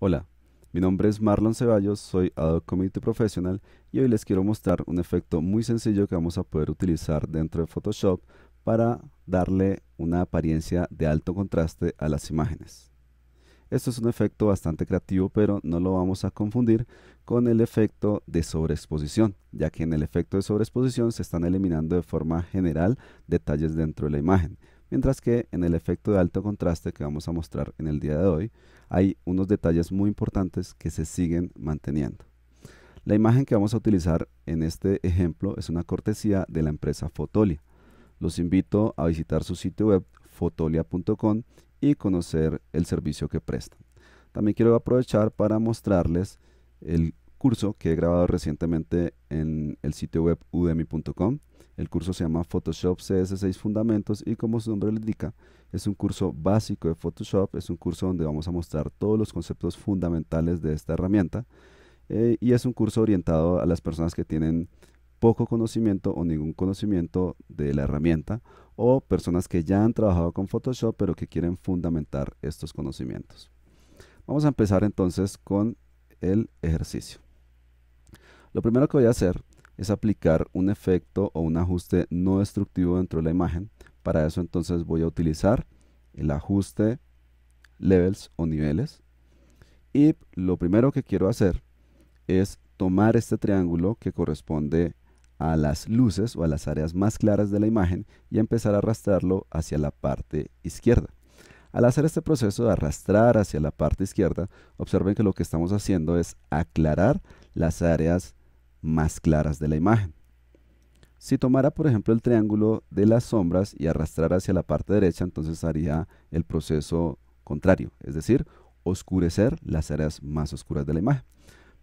Hola, mi nombre es Marlon Ceballos, soy Adobe Community Professional y hoy les quiero mostrar un efecto muy sencillo que vamos a poder utilizar dentro de Photoshop para darle una apariencia de alto contraste a las imágenes. Esto es un efecto bastante creativo, pero no lo vamos a confundir con el efecto de sobreexposición, ya que en el efecto de sobreexposición se están eliminando de forma general detalles dentro de la imagen mientras que en el efecto de alto contraste que vamos a mostrar en el día de hoy, hay unos detalles muy importantes que se siguen manteniendo. La imagen que vamos a utilizar en este ejemplo es una cortesía de la empresa Fotolia. Los invito a visitar su sitio web fotolia.com y conocer el servicio que prestan. También quiero aprovechar para mostrarles el curso que he grabado recientemente en el sitio web udemy.com el curso se llama Photoshop CS6 Fundamentos y como su nombre lo indica, es un curso básico de Photoshop, es un curso donde vamos a mostrar todos los conceptos fundamentales de esta herramienta eh, y es un curso orientado a las personas que tienen poco conocimiento o ningún conocimiento de la herramienta o personas que ya han trabajado con Photoshop pero que quieren fundamentar estos conocimientos. Vamos a empezar entonces con el ejercicio. Lo primero que voy a hacer es aplicar un efecto o un ajuste no destructivo dentro de la imagen. Para eso entonces voy a utilizar el ajuste levels o niveles. Y lo primero que quiero hacer es tomar este triángulo que corresponde a las luces o a las áreas más claras de la imagen y empezar a arrastrarlo hacia la parte izquierda. Al hacer este proceso de arrastrar hacia la parte izquierda, observen que lo que estamos haciendo es aclarar las áreas más claras de la imagen. Si tomara, por ejemplo, el triángulo de las sombras y arrastrara hacia la parte derecha, entonces haría el proceso contrario, es decir, oscurecer las áreas más oscuras de la imagen.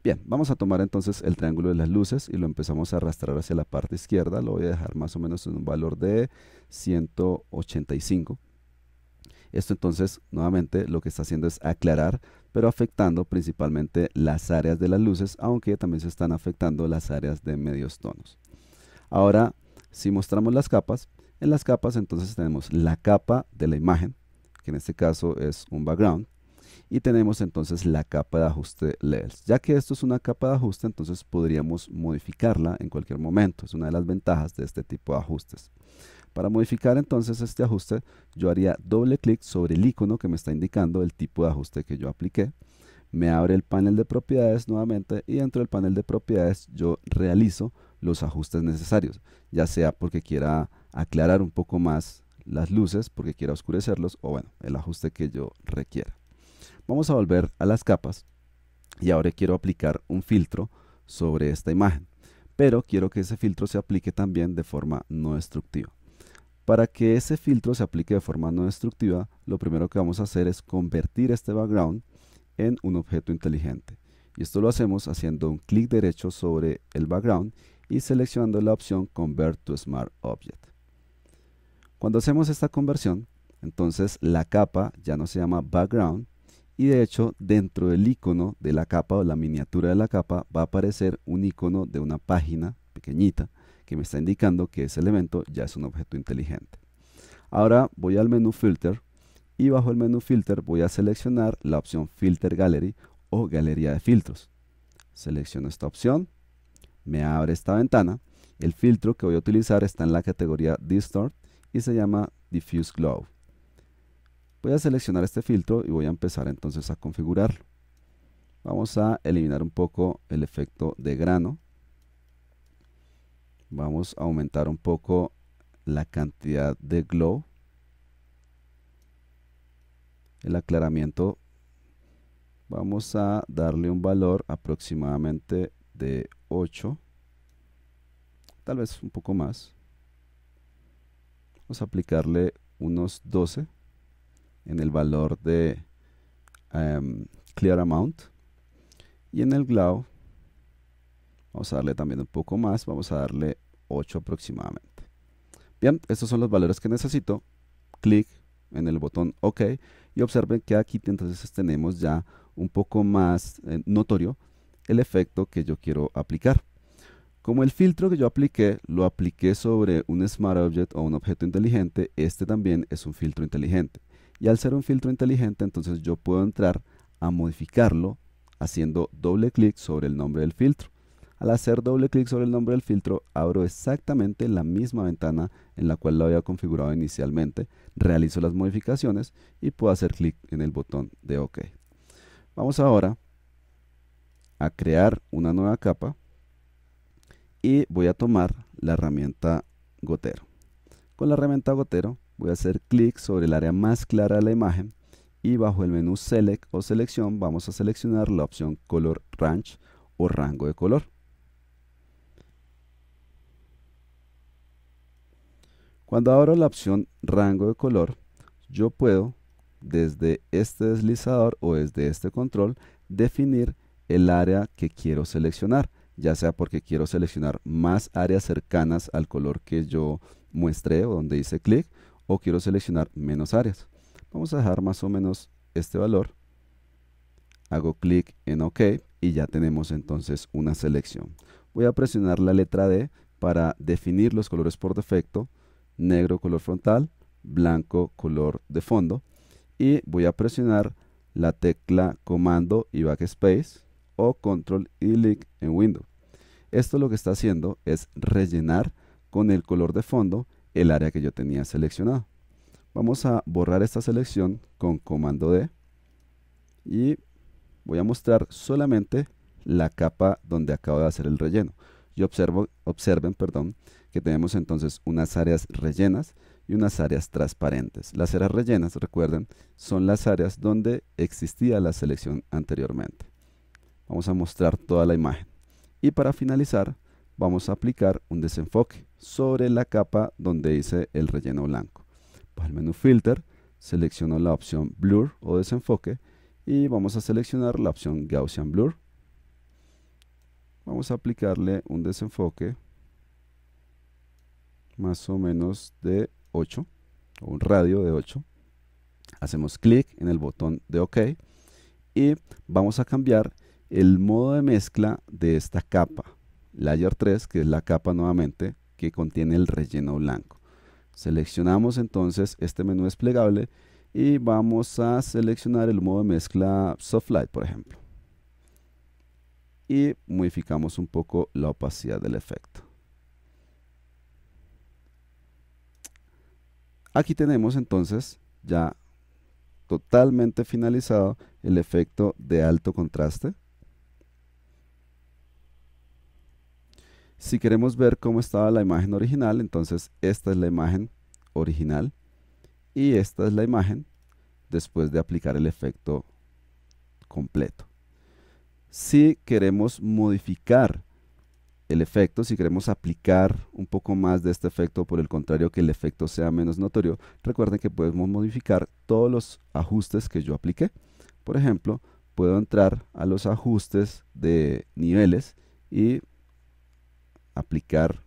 Bien, vamos a tomar entonces el triángulo de las luces y lo empezamos a arrastrar hacia la parte izquierda. Lo voy a dejar más o menos en un valor de 185. Esto entonces, nuevamente, lo que está haciendo es aclarar pero afectando principalmente las áreas de las luces, aunque también se están afectando las áreas de medios tonos. Ahora, si mostramos las capas, en las capas entonces tenemos la capa de la imagen, que en este caso es un background, y tenemos entonces la capa de ajuste levels. Ya que esto es una capa de ajuste, entonces podríamos modificarla en cualquier momento. Es una de las ventajas de este tipo de ajustes. Para modificar entonces este ajuste, yo haría doble clic sobre el icono que me está indicando el tipo de ajuste que yo apliqué. Me abre el panel de propiedades nuevamente y dentro del panel de propiedades yo realizo los ajustes necesarios, ya sea porque quiera aclarar un poco más las luces, porque quiera oscurecerlos o bueno, el ajuste que yo requiera. Vamos a volver a las capas y ahora quiero aplicar un filtro sobre esta imagen, pero quiero que ese filtro se aplique también de forma no destructiva. Para que ese filtro se aplique de forma no destructiva, lo primero que vamos a hacer es convertir este background en un objeto inteligente. Y esto lo hacemos haciendo un clic derecho sobre el background y seleccionando la opción Convert to Smart Object. Cuando hacemos esta conversión, entonces la capa ya no se llama background y de hecho dentro del icono de la capa o la miniatura de la capa va a aparecer un icono de una página pequeñita que me está indicando que ese elemento ya es un objeto inteligente. Ahora voy al menú Filter y bajo el menú Filter voy a seleccionar la opción Filter Gallery o Galería de Filtros. Selecciono esta opción, me abre esta ventana. El filtro que voy a utilizar está en la categoría Distort y se llama Diffuse Glow. Voy a seleccionar este filtro y voy a empezar entonces a configurarlo. Vamos a eliminar un poco el efecto de grano vamos a aumentar un poco la cantidad de glow el aclaramiento vamos a darle un valor aproximadamente de 8 tal vez un poco más vamos a aplicarle unos 12 en el valor de em, clear amount y en el glow Vamos a darle también un poco más, vamos a darle 8 aproximadamente. Bien, estos son los valores que necesito. Clic en el botón OK y observen que aquí entonces tenemos ya un poco más eh, notorio el efecto que yo quiero aplicar. Como el filtro que yo apliqué, lo apliqué sobre un Smart Object o un objeto inteligente, este también es un filtro inteligente. Y al ser un filtro inteligente, entonces yo puedo entrar a modificarlo haciendo doble clic sobre el nombre del filtro. Al hacer doble clic sobre el nombre del filtro, abro exactamente la misma ventana en la cual lo había configurado inicialmente, realizo las modificaciones y puedo hacer clic en el botón de OK. Vamos ahora a crear una nueva capa y voy a tomar la herramienta gotero. Con la herramienta gotero voy a hacer clic sobre el área más clara de la imagen y bajo el menú Select o Selección vamos a seleccionar la opción Color Range o rango de color. Cuando abro la opción rango de color, yo puedo desde este deslizador o desde este control definir el área que quiero seleccionar, ya sea porque quiero seleccionar más áreas cercanas al color que yo muestré o donde hice clic, o quiero seleccionar menos áreas. Vamos a dejar más o menos este valor. Hago clic en OK y ya tenemos entonces una selección. Voy a presionar la letra D para definir los colores por defecto negro color frontal, blanco color de fondo y voy a presionar la tecla comando y backspace o control y link en Windows. Esto lo que está haciendo es rellenar con el color de fondo el área que yo tenía seleccionado. Vamos a borrar esta selección con comando D y voy a mostrar solamente la capa donde acabo de hacer el relleno. Y observo, observen perdón, que tenemos entonces unas áreas rellenas y unas áreas transparentes. Las áreas rellenas, recuerden, son las áreas donde existía la selección anteriormente. Vamos a mostrar toda la imagen. Y para finalizar, vamos a aplicar un desenfoque sobre la capa donde hice el relleno blanco. para el menú Filter, selecciono la opción Blur o desenfoque y vamos a seleccionar la opción Gaussian Blur. Vamos a aplicarle un desenfoque más o menos de 8, o un radio de 8. Hacemos clic en el botón de OK y vamos a cambiar el modo de mezcla de esta capa, layer 3, que es la capa nuevamente que contiene el relleno blanco. Seleccionamos entonces este menú desplegable y vamos a seleccionar el modo de mezcla soft light, por ejemplo. Y modificamos un poco la opacidad del efecto. Aquí tenemos entonces ya totalmente finalizado el efecto de alto contraste. Si queremos ver cómo estaba la imagen original, entonces esta es la imagen original y esta es la imagen después de aplicar el efecto completo. Si queremos modificar el efecto, si queremos aplicar un poco más de este efecto, por el contrario que el efecto sea menos notorio, recuerden que podemos modificar todos los ajustes que yo apliqué. Por ejemplo, puedo entrar a los ajustes de niveles y aplicar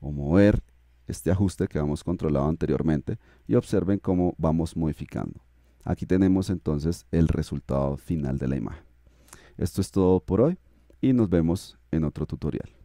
o mover este ajuste que hemos controlado anteriormente y observen cómo vamos modificando. Aquí tenemos entonces el resultado final de la imagen. Esto es todo por hoy y nos vemos en otro tutorial.